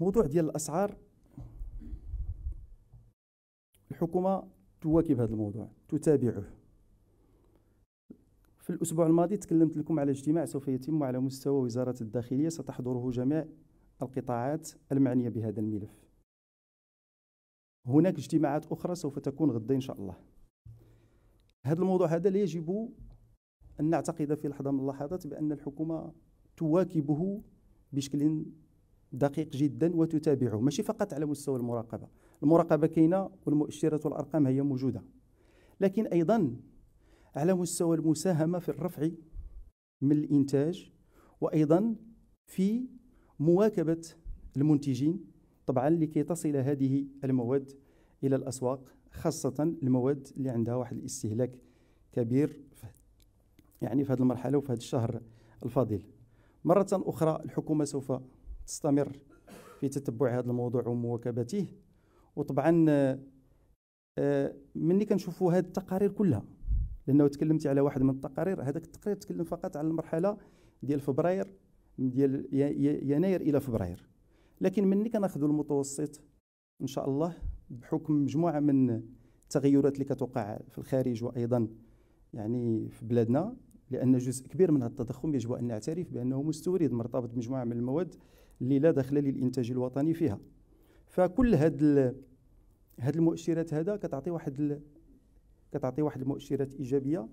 موضوع ديال الاسعار الحكومه تواكب هذا الموضوع تتابعه في الاسبوع الماضي تكلمت لكم على اجتماع سوف يتم على مستوى وزاره الداخليه ستحضره جميع القطاعات المعنيه بهذا الملف هناك اجتماعات اخرى سوف تكون غدا ان شاء الله هذا الموضوع هذا لا يجب ان نعتقد في لحظه من اللحظات بان الحكومه تواكبه بشكل دقيق جدا وتتابعه ماشي فقط على مستوى المراقبه المراقبه كاينه والمؤشرات والارقام هي موجوده لكن ايضا على مستوى المساهمه في الرفع من الانتاج وايضا في مواكبه المنتجين طبعا لكي تصل هذه المواد الى الاسواق خاصه المواد اللي عندها واحد الاستهلاك كبير يعني في هذه المرحله وفي هذا الشهر الفضيل مره اخرى الحكومه سوف تستمر في تتبع هذا الموضوع ومواكبته وطبعا آه، مني كنشوفوا هذه التقارير كلها لانه تكلمتي على واحد من التقارير هذاك التقرير تكلم فقط على المرحله ديال فبراير ديال يناير الى فبراير لكن مني كناخذوا المتوسط ان شاء الله بحكم مجموعه من التغيرات اللي كتوقع في الخارج وايضا يعني في بلادنا لان جزء كبير من هذا التضخم يجب ان نعترف بانه مستورد مرتبط بمجموعه من المواد اللي لا دخل للانتاج الوطني فيها فكل هاد هاد المؤشرات هذا كتعطي واحد كتعطي واحد المؤشرات ايجابيه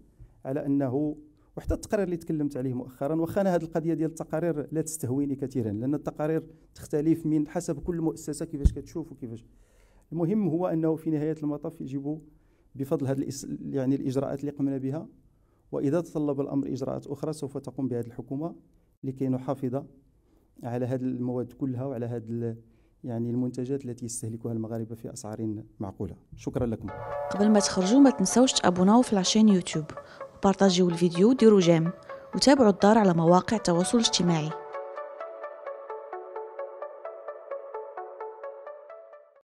على انه وحتى التقرير اللي تكلمت عليه مؤخرا واخا انا هذه القضيه ديال التقارير لا تستهويني كثيرا لان التقارير تختلف من حسب كل مؤسسه كيفاش كتشوف وكيفاش المهم هو انه في نهايه المطاف يجب بفضل هذه يعني الاجراءات اللي قمنا بها وإذا تطلب الأمر إجراءات أخرى سوف تقوم بها الحكومة لكي نحافظ على هذه المواد كلها وعلى هذه يعني المنتجات التي يستهلكها المغاربه في اسعار معقوله شكرا لكم قبل ما تخرجوا ما تنساوش تابوناو في لاشين يوتيوب وبارطاجيو الفيديو وديروا جيم وتابعوا الدار على مواقع التواصل الاجتماعي